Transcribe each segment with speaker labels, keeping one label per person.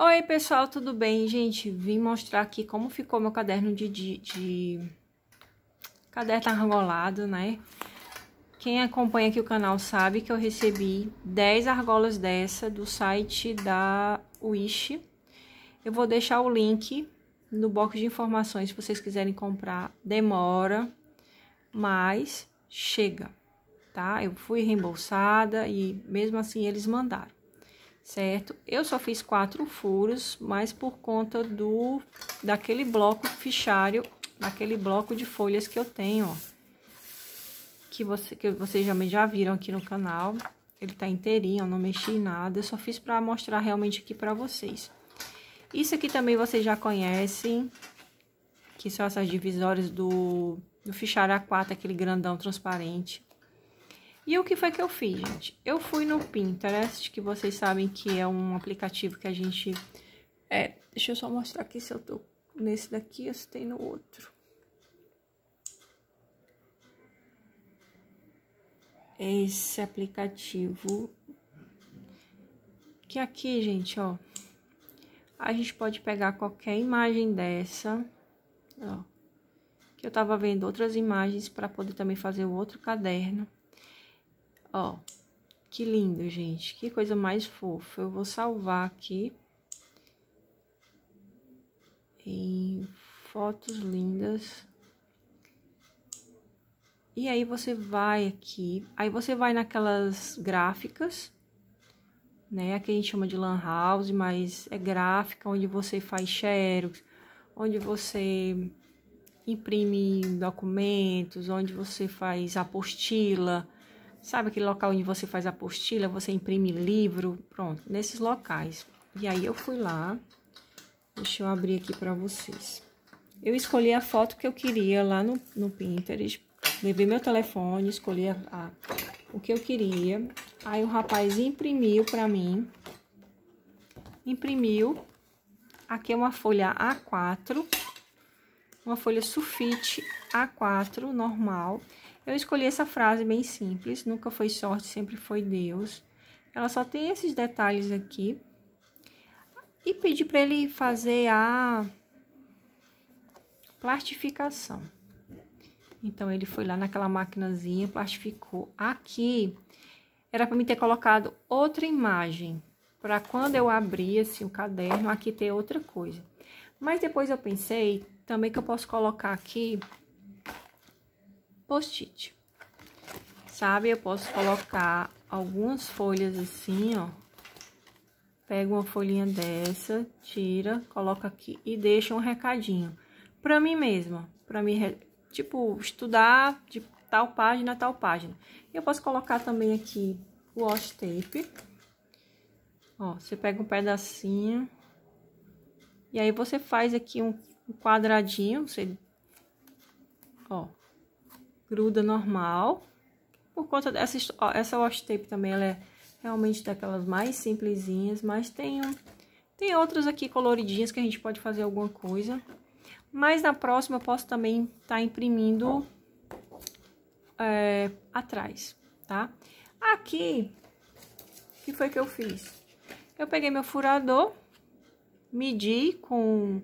Speaker 1: Oi pessoal, tudo bem? Gente, vim mostrar aqui como ficou meu caderno de... de, de... Caderno argolado, né? Quem acompanha aqui o canal sabe que eu recebi 10 argolas dessa do site da Wish. Eu vou deixar o link no box de informações se vocês quiserem comprar. Demora, mas chega, tá? Eu fui reembolsada e mesmo assim eles mandaram certo? Eu só fiz quatro furos, mas por conta do daquele bloco fichário, daquele bloco de folhas que eu tenho, ó. Que, você, que vocês já, já viram aqui no canal. Ele tá inteirinho, eu não mexi em nada. Eu só fiz pra mostrar realmente aqui pra vocês. Isso aqui também vocês já conhecem, que são essas divisórias do, do fichário A4, aquele grandão transparente. E o que foi que eu fiz, gente? Eu fui no Pinterest, que vocês sabem que é um aplicativo que a gente... É, deixa eu só mostrar aqui se eu tô nesse daqui ou se tem no outro. Esse aplicativo... Que aqui, gente, ó... A gente pode pegar qualquer imagem dessa, ó. Que eu tava vendo outras imagens para poder também fazer o outro caderno. Ó, que lindo, gente. Que coisa mais fofa. Eu vou salvar aqui. Em fotos lindas. E aí você vai aqui, aí você vai naquelas gráficas, né? Aqui a gente chama de lan house, mas é gráfica onde você faz xerox, onde você imprime documentos, onde você faz apostila, Sabe aquele local onde você faz apostila, você imprime livro, pronto, nesses locais. E aí eu fui lá. Deixa eu abrir aqui para vocês. Eu escolhi a foto que eu queria lá no, no Pinterest. Levei meu telefone, escolhi a, a, o que eu queria. Aí o rapaz imprimiu para mim. Imprimiu. Aqui é uma folha A4 uma folha sulfite A4 normal. Eu escolhi essa frase bem simples, nunca foi sorte, sempre foi Deus. Ela só tem esses detalhes aqui. E pedi para ele fazer a plastificação. Então, ele foi lá naquela maquinazinha, plastificou. Aqui, era para mim ter colocado outra imagem, para quando eu abrir, assim, o caderno, aqui ter outra coisa. Mas depois eu pensei também que eu posso colocar aqui post-it. Sabe, eu posso colocar algumas folhas assim, ó. Pega uma folhinha dessa, tira, coloca aqui e deixa um recadinho. Pra mim mesma, pra mim, tipo, estudar de tal página a tal página. Eu posso colocar também aqui o washi tape. Ó, você pega um pedacinho. E aí, você faz aqui um um quadradinho, você, ó, gruda normal. Por conta dessa, ó, essa washi tape também, ela é realmente daquelas mais simplesinhas, mas tem, um, tem outras aqui coloridinhas que a gente pode fazer alguma coisa. Mas na próxima eu posso também estar tá imprimindo é, atrás, tá? Aqui, o que foi que eu fiz? Eu peguei meu furador, medi com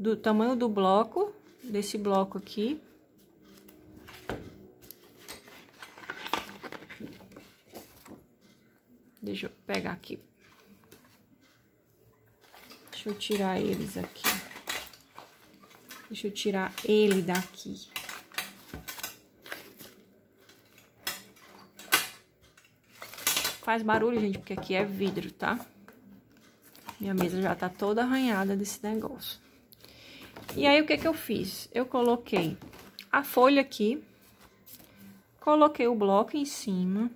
Speaker 1: do tamanho do bloco, desse bloco aqui. Deixa eu pegar aqui. Deixa eu tirar eles aqui. Deixa eu tirar ele daqui. Faz barulho, gente, porque aqui é vidro, tá? Minha mesa já tá toda arranhada desse negócio. E aí, o que é que eu fiz? Eu coloquei a folha aqui, coloquei o bloco em cima,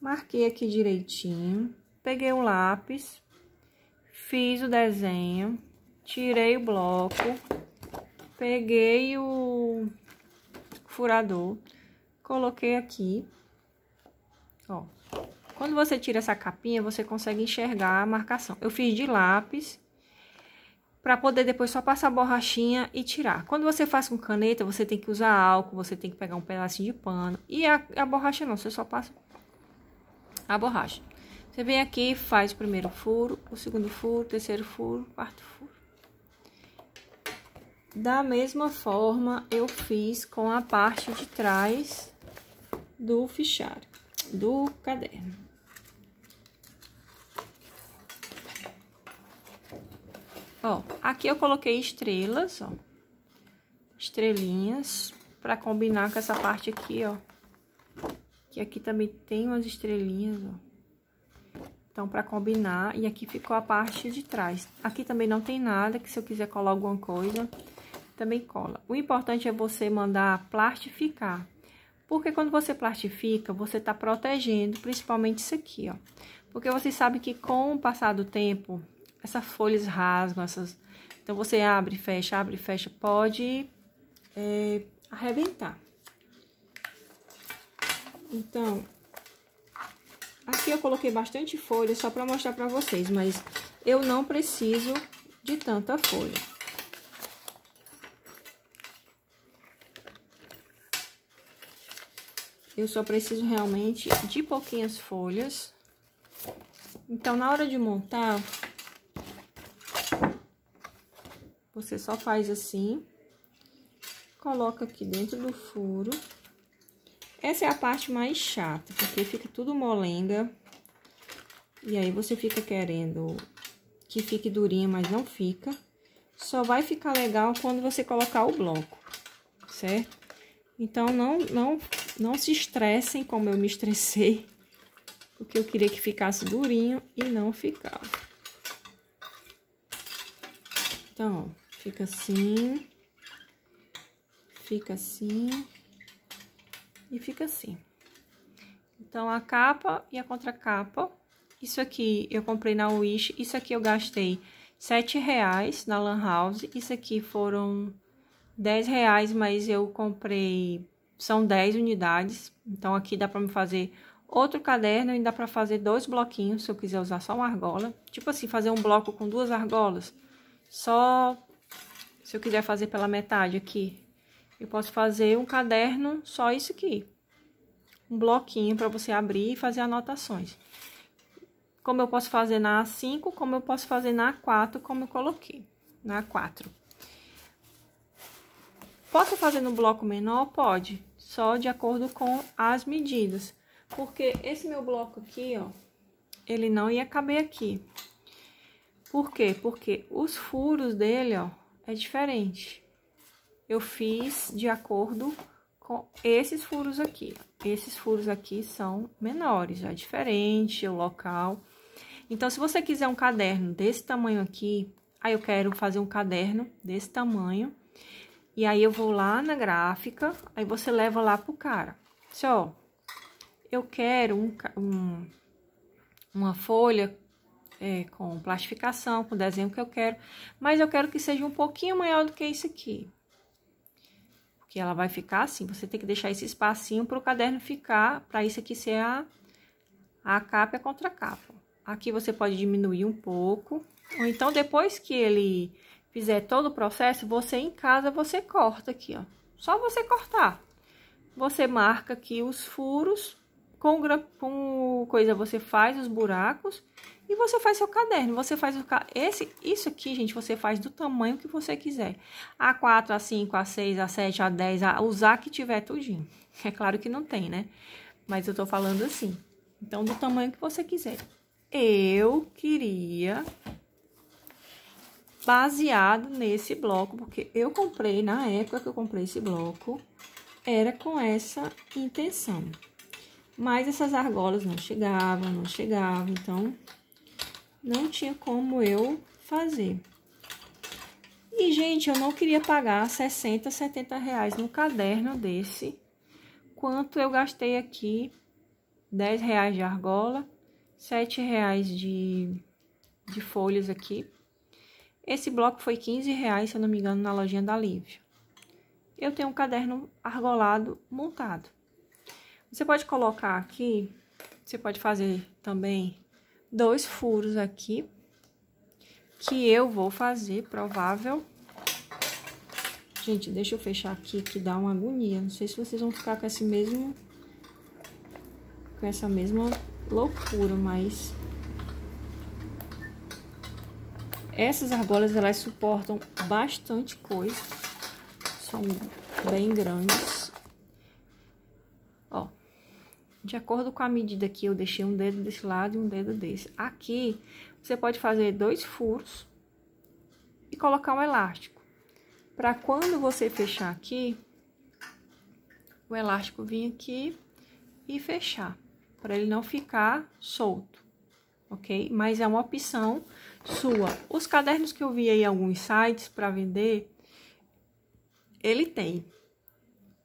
Speaker 1: marquei aqui direitinho, peguei o lápis, fiz o desenho, tirei o bloco, peguei o furador, coloquei aqui, ó. Quando você tira essa capinha, você consegue enxergar a marcação. Eu fiz de lápis para poder depois só passar a borrachinha e tirar. Quando você faz com caneta, você tem que usar álcool, você tem que pegar um pedacinho de pano. E a, a borracha não, você só passa a borracha. Você vem aqui, faz o primeiro furo, o segundo furo, o terceiro furo, o quarto furo. Da mesma forma, eu fiz com a parte de trás do fichário, do caderno. Ó, aqui eu coloquei estrelas, ó. Estrelinhas, pra combinar com essa parte aqui, ó. Que aqui também tem umas estrelinhas, ó. Então, pra combinar, e aqui ficou a parte de trás. Aqui também não tem nada, que se eu quiser colar alguma coisa, também cola. O importante é você mandar plastificar. Porque quando você plastifica, você tá protegendo, principalmente isso aqui, ó. Porque você sabe que com o passar do tempo, essas folhas rasgam, essas. Então você abre, fecha, abre, fecha, pode é, arrebentar. Então, aqui eu coloquei bastante folha só para mostrar para vocês, mas eu não preciso de tanta folha. Eu só preciso realmente de pouquinhas folhas. Então, na hora de montar, Você só faz assim, coloca aqui dentro do furo. Essa é a parte mais chata, porque fica tudo molenga. E aí, você fica querendo que fique durinha, mas não fica. Só vai ficar legal quando você colocar o bloco, certo? Então, não, não, não se estressem como eu me estressei, porque eu queria que ficasse durinho e não ficava. Então, ó. Fica assim. Fica assim. E fica assim. Então, a capa e a contracapa. Isso aqui eu comprei na Wish. Isso aqui eu gastei sete reais na Lan House. Isso aqui foram dez reais, mas eu comprei... São 10 unidades, então aqui dá para me fazer outro caderno e dá para fazer dois bloquinhos, se eu quiser usar só uma argola. Tipo assim, fazer um bloco com duas argolas, só se eu quiser fazer pela metade aqui, eu posso fazer um caderno só isso aqui. Um bloquinho para você abrir e fazer anotações. Como eu posso fazer na A5, como eu posso fazer na A4, como eu coloquei. Na A4. Posso fazer no bloco menor? Pode. Só de acordo com as medidas. Porque esse meu bloco aqui, ó, ele não ia caber aqui. Por quê? Porque os furos dele, ó, é diferente. Eu fiz de acordo com esses furos aqui. Esses furos aqui são menores, é diferente o local. Então, se você quiser um caderno desse tamanho aqui, aí eu quero fazer um caderno desse tamanho. E aí, eu vou lá na gráfica, aí você leva lá pro cara. Só, eu quero um, um, uma folha é, com plastificação, com o desenho que eu quero, mas eu quero que seja um pouquinho maior do que isso aqui. Porque ela vai ficar assim, você tem que deixar esse espacinho para o caderno ficar, para isso aqui ser a, a capa e a contracapa. Aqui você pode diminuir um pouco, ou então depois que ele fizer todo o processo, você em casa, você corta aqui, ó. Só você cortar. Você marca aqui os furos, com, com coisa você faz os buracos e você faz seu caderno, você faz o esse isso aqui, gente, você faz do tamanho que você quiser. A 4, a 5, a 6, a 7, a 10, a usar que tiver tudinho. É claro que não tem, né? Mas eu tô falando assim. Então do tamanho que você quiser. Eu queria baseado nesse bloco, porque eu comprei na época que eu comprei esse bloco, era com essa intenção. Mas essas argolas não chegavam, não chegavam, então não tinha como eu fazer. E, gente, eu não queria pagar 60, 70 reais no caderno desse. Quanto eu gastei aqui? 10 reais de argola, 7 reais de, de folhas aqui. Esse bloco foi 15 reais, se eu não me engano, na lojinha da Lívia. Eu tenho um caderno argolado montado. Você pode colocar aqui, você pode fazer também dois furos aqui, que eu vou fazer, provável. Gente, deixa eu fechar aqui, que dá uma agonia. Não sei se vocês vão ficar com esse mesmo... Com essa mesma loucura, mas... Essas argolas, elas suportam bastante coisa. São bem grandes de acordo com a medida que eu deixei um dedo desse lado e um dedo desse. Aqui, você pode fazer dois furos e colocar um elástico. Para quando você fechar aqui, o elástico vir aqui e fechar, para ele não ficar solto, ok? Mas é uma opção sua. Os cadernos que eu vi aí alguns sites para vender, ele tem.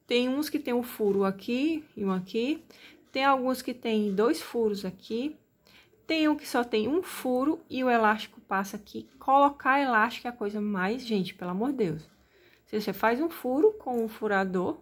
Speaker 1: Tem uns que tem um furo aqui e um aqui, tem alguns que tem dois furos aqui. Tem um que só tem um furo e o elástico passa aqui. Colocar elástico é a coisa mais, gente, pelo amor de Deus. Se você faz um furo com um furador.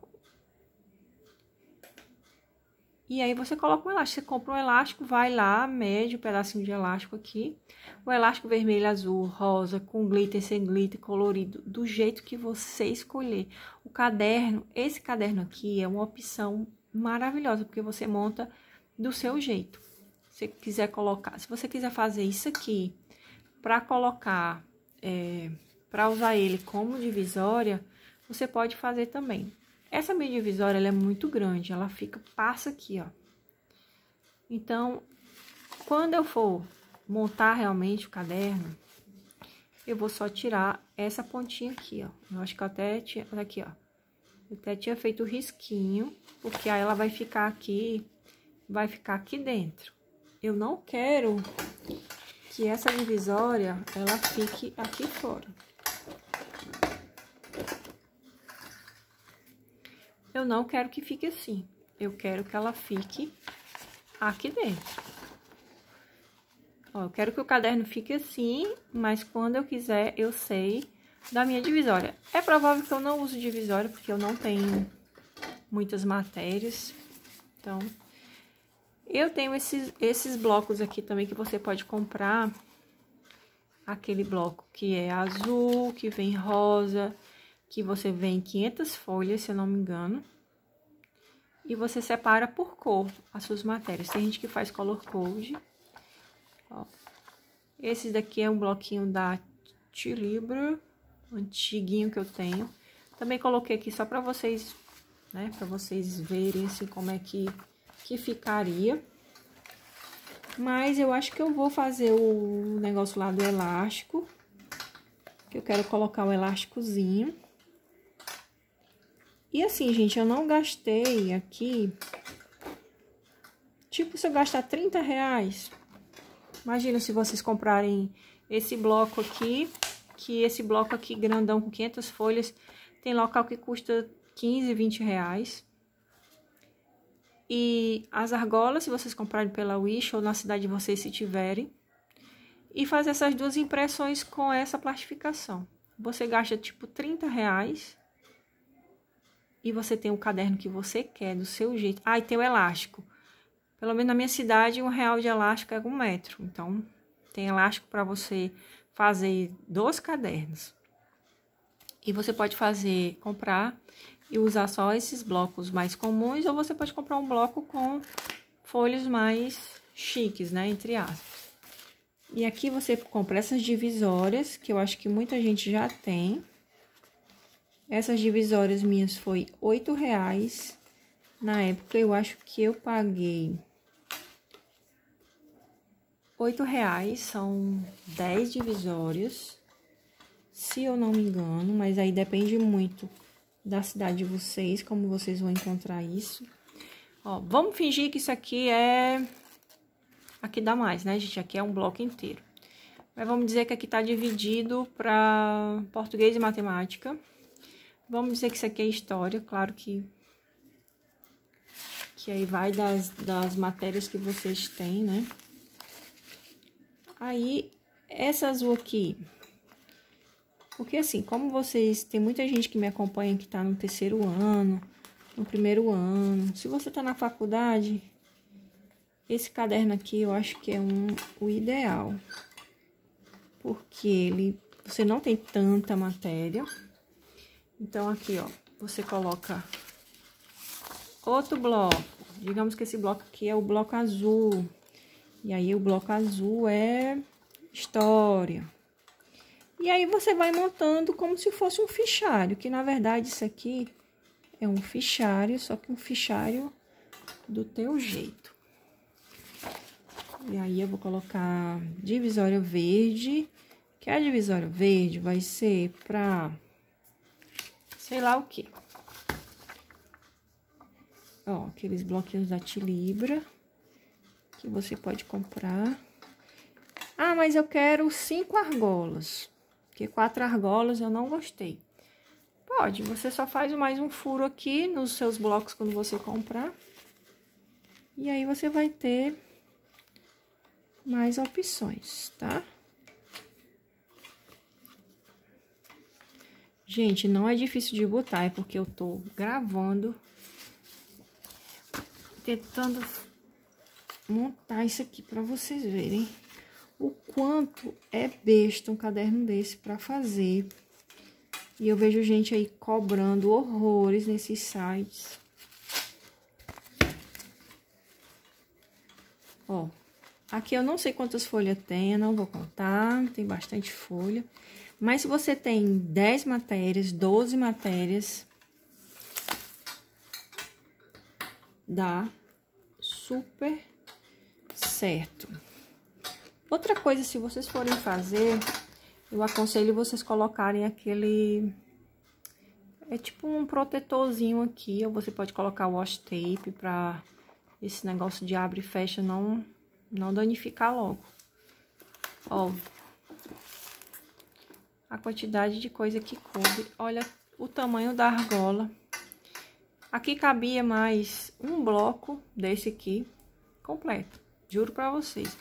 Speaker 1: E aí você coloca um elástico. Você compra um elástico, vai lá, mede o um pedacinho de elástico aqui. O elástico vermelho, azul, rosa, com glitter, sem glitter, colorido, do jeito que você escolher. O caderno, esse caderno aqui é uma opção maravilhosa, porque você monta do seu jeito. Se quiser colocar, se você quiser fazer isso aqui para colocar, é, para usar ele como divisória, você pode fazer também. Essa minha divisória ela é muito grande, ela fica passa aqui, ó. Então, quando eu for montar realmente o caderno, eu vou só tirar essa pontinha aqui, ó. Eu acho que eu até tinha aqui, ó até tinha feito risquinho, porque aí ela vai ficar aqui, vai ficar aqui dentro. Eu não quero que essa divisória, ela fique aqui fora. Eu não quero que fique assim. Eu quero que ela fique aqui dentro. Ó, eu quero que o caderno fique assim, mas quando eu quiser, eu sei da minha divisória. É provável que eu não use divisória, porque eu não tenho muitas matérias. Então, eu tenho esses, esses blocos aqui também que você pode comprar. Aquele bloco que é azul, que vem rosa, que você vem 500 folhas, se eu não me engano. E você separa por cor as suas matérias. Tem gente que faz color code. Ó. Esse daqui é um bloquinho da Tilibra antiguinho que eu tenho. Também coloquei aqui só para vocês, né, para vocês verem assim como é que que ficaria. Mas eu acho que eu vou fazer o negócio lá do elástico, que eu quero colocar o elásticozinho. E assim, gente, eu não gastei aqui, tipo, se eu gastar 30 reais, imagina se vocês comprarem esse bloco aqui, que esse bloco aqui grandão com 500 folhas tem local que custa 15, 20 reais. E as argolas, se vocês comprarem pela Wish ou na cidade de vocês se tiverem. E fazer essas duas impressões com essa plastificação. Você gasta tipo 30 reais. E você tem o caderno que você quer, do seu jeito. Ah, e tem o elástico. Pelo menos na minha cidade, um real de elástico é um metro. Então, tem elástico para você fazer dois cadernos. E você pode fazer, comprar e usar só esses blocos mais comuns, ou você pode comprar um bloco com folhas mais chiques, né, entre aspas. E aqui você compra essas divisórias, que eu acho que muita gente já tem. Essas divisórias minhas foi R$ reais. Na época, eu acho que eu paguei oito reais são dez divisórios, se eu não me engano, mas aí depende muito da cidade de vocês, como vocês vão encontrar isso. Ó, vamos fingir que isso aqui é... Aqui dá mais, né, gente? Aqui é um bloco inteiro. Mas vamos dizer que aqui tá dividido para português e matemática. Vamos dizer que isso aqui é história, claro que... Que aí vai das, das matérias que vocês têm, né? Aí, essa azul aqui. Porque assim, como vocês... Tem muita gente que me acompanha que tá no terceiro ano, no primeiro ano. Se você tá na faculdade, esse caderno aqui eu acho que é um, o ideal. Porque ele... Você não tem tanta matéria. Então, aqui, ó, você coloca outro bloco. Digamos que esse bloco aqui é o bloco azul. E aí o bloco azul é história. E aí você vai montando como se fosse um fichário, que na verdade isso aqui é um fichário, só que um fichário do teu jeito. E aí eu vou colocar divisória verde, que a divisória verde vai ser pra sei lá o que. Ó, aqueles bloquinhos da tilibra que você pode comprar. Ah, mas eu quero cinco argolas, porque quatro argolas eu não gostei. Pode, você só faz mais um furo aqui nos seus blocos quando você comprar. E aí você vai ter mais opções, tá? Gente, não é difícil de botar, é porque eu tô gravando, tentando montar isso aqui para vocês verem o quanto é besta um caderno desse para fazer. E eu vejo gente aí cobrando horrores nesses sites. Ó, aqui eu não sei quantas folhas tem, eu não vou contar, tem bastante folha. Mas se você tem 10 matérias, 12 matérias, dá super certo. Outra coisa, se vocês forem fazer, eu aconselho vocês colocarem aquele... É tipo um protetorzinho aqui, ou você pode colocar wash tape pra esse negócio de abre e fecha não, não danificar logo. Ó, a quantidade de coisa que coube. Olha o tamanho da argola. Aqui cabia mais um bloco desse aqui completo. Juro para vocês.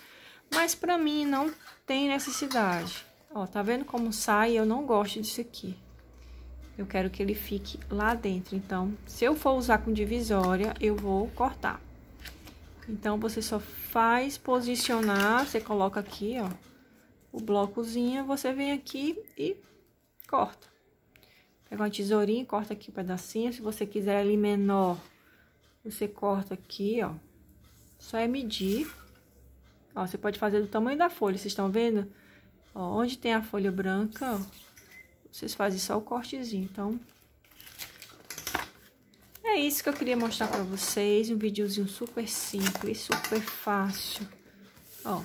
Speaker 1: Mas para mim não tem necessidade. Ó, tá vendo como sai? Eu não gosto disso aqui. Eu quero que ele fique lá dentro. Então, se eu for usar com divisória, eu vou cortar. Então, você só faz posicionar, você coloca aqui, ó, o blocozinho, você vem aqui e corta. Pega uma tesourinha e corta aqui um pedacinho. Se você quiser ele menor, você corta aqui, ó. Só é medir Ó, você pode fazer do tamanho da folha, vocês estão vendo? Ó, onde tem a folha branca, ó, vocês fazem só o cortezinho, então... É isso que eu queria mostrar pra vocês, um videozinho super simples, super fácil, ó.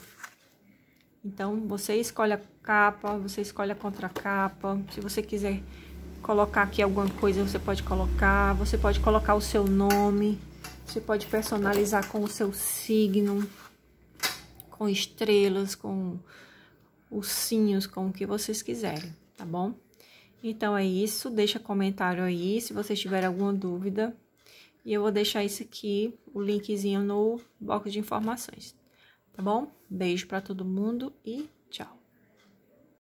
Speaker 1: Então, você escolhe a capa, você escolhe a contracapa, se você quiser colocar aqui alguma coisa, você pode colocar, você pode colocar o seu nome, você pode personalizar com o seu signo, com estrelas, com ursinhos, com o que vocês quiserem, tá bom? Então é isso, deixa comentário aí se vocês tiverem alguma dúvida. E eu vou deixar isso aqui, o linkzinho no bloco de informações, tá bom? Beijo para todo mundo e tchau.